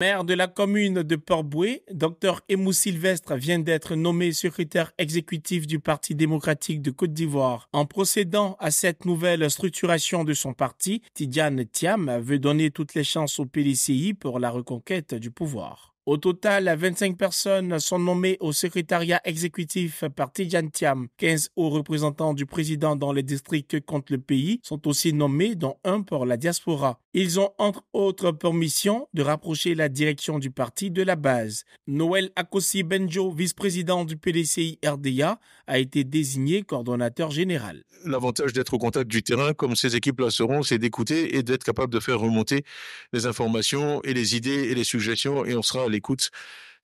maire de la commune de Port-Boué, Dr Emou Sylvestre vient d'être nommé secrétaire exécutif du Parti démocratique de Côte d'Ivoire. En procédant à cette nouvelle structuration de son parti, Tidiane Thiam veut donner toutes les chances au PDCI pour la reconquête du pouvoir. Au total, 25 personnes sont nommées au secrétariat exécutif par Jantiam. 15 hauts représentants du président dans les districts contre le pays sont aussi nommés, dont un pour la diaspora. Ils ont entre autres pour mission de rapprocher la direction du parti de la base. Noël akosi Benjo, vice-président du PDCI RDA, a été désigné coordonnateur général. L'avantage d'être au contact du terrain, comme ces équipes-là seront, c'est d'écouter et d'être capable de faire remonter les informations et les idées et les suggestions et on sera Écoute,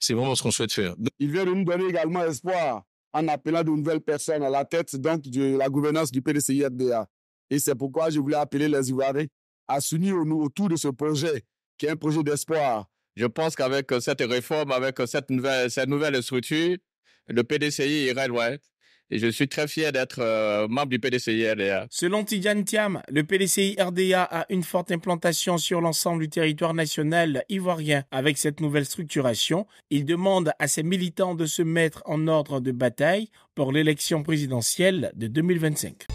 C'est vraiment ce qu'on souhaite faire. Il vient de nous donner également espoir en appelant de nouvelles personnes à la tête donc de la gouvernance du PDCI-FDA. Et c'est pourquoi je voulais appeler les Ivoiriens à s'unir autour de ce projet, qui est un projet d'espoir. Je pense qu'avec euh, cette réforme, avec euh, cette nouvelle, structure, le PDCI irait loin je suis très fier d'être euh, membre du PDCI RDA. Selon Tidjan Thiam, le PDCI RDA a une forte implantation sur l'ensemble du territoire national ivoirien. Avec cette nouvelle structuration, il demande à ses militants de se mettre en ordre de bataille pour l'élection présidentielle de 2025.